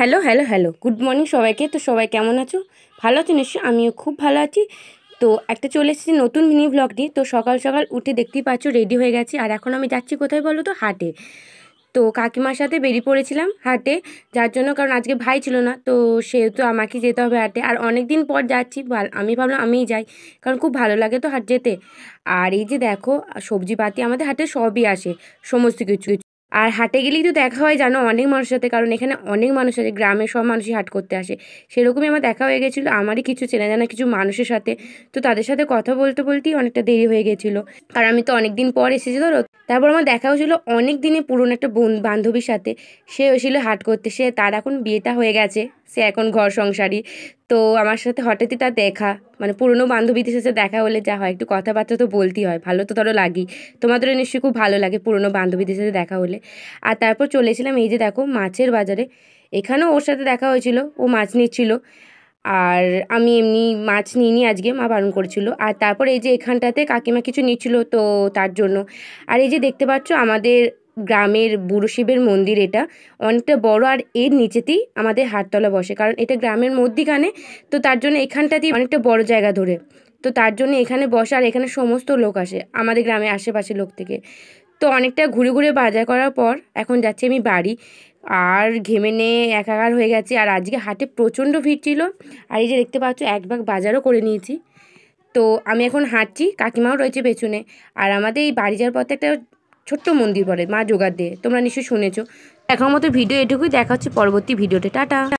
hello hello hello good morning সবাইকে তো সবাই কেমন আছো ভালো আছো নিশ্চয় আমিও খুব ভালো আছি তো একটা চলে এসেছি নতুন মিনি ব্লগ নিয়ে তো সকাল সকাল উঠে দেখতেই পাচ্ছ রেডি হয়ে গেছি আর এখন আমি যাচ্ছি কোথায় বলো তো হাটে তো কাকিমার সাথে বেরিয়ে পড়েছিলাম হাটে যার জন্য কারণ আজকে ভাই ছিল না তো সেহেতু আমাকে যেতে হবে হাটে আর অনেক দিন পর যাচ্ছি আমি ভাবলাম আমিই যাই কারণ খুব ভালো লাগে তো হাট যেতে আর এই যে দেখো সবজিপাতি আমাদের হাটে সবই আসে সমস্ত কিছু আর হাটে গেলেই তো দেখা হয় জানো অনেক মানুষের সাথে কারণ এখানে অনেক মানুষ আছে গ্রামের সব মানুষই হাট করতে আসে সেরকমই আমার দেখা হয়ে গেছিলো আমারই কিছু চেনা জানা কিছু মানুষের সাথে তো তাদের সাথে কথা বলতে বলতেই অনেকটা দেরি হয়ে গেছিলো কারণ আমি তো অনেক দিন পর এসেছি ধরো তারপর আমার দেখা হয়েছিল অনেক দিনে পুরনো একটা বান্ধবীর সাথে সে হয়েছিল হাট করতে সে তার এখন বিয়েটা হয়ে গেছে সে এখন ঘর সংসারী তো আমার সাথে হঠাৎই তার দেখা মানে পুরনো বান্ধবীদের সাথে দেখা হলে যা হয় একটু কথাবার্তা তো বলতেই হয় ভালো তো ধরো লাগি তোমাদেরও নিশ্চয়ই খুব ভালো লাগে পুরনো বান্ধবীদের সাথে দেখা হলে আর তারপর চলেছিলাম এই যে দেখো মাছের বাজারে এখানেও ওর সাথে দেখা হয়েছিল ও মাছ নিচ্ছিল আর আমি এমনি মাছ নিইনি আজকে মা বারণ করেছিল আর তারপর এই যে এখানটাতে কাকিমা কিছু নিয়েছিল তো তার জন্য আর এই যে দেখতে পাচ্ছ আমাদের গ্রামের বুড়ো শিবের মন্দির এটা অনেকটা বড় আর এর নিচেতেই আমাদের হাটতলা বসে কারণ এটা গ্রামের মধ্যিখানে তো তার জন্য এখানটাতেই অনেকটা বড় জায়গা ধরে তো তার জন্য এখানে বসে আর এখানে সমস্ত লোক আসে আমাদের গ্রামের আশেপাশে লোক থেকে তো অনেকটা ঘুরে ঘুরে বাজার করার পর এখন যাচ্ছি আমি বাড়ি আর ঘেমে নিয়ে একাকার হয়ে গেছে আর আজকে হাটে প্রচণ্ড ভিড় ছিল আর এই যে দেখতে পাচ্ছ এক ভাগ বাজারও করে নিয়েছি তো আমি এখন হাঁটছি কাকিমাও রয়েছে পেছনে আর আমাদের এই বাড়ি যাওয়ার পথে একটা ছোট্ট মন্দির পড়ে মা যোগার দিয়ে তোমরা নিশ্চয়ই শুনেছো এখন মতো ভিডিও এটুকুই দেখা হচ্ছে পরবর্তী ভিডিওতে টাটা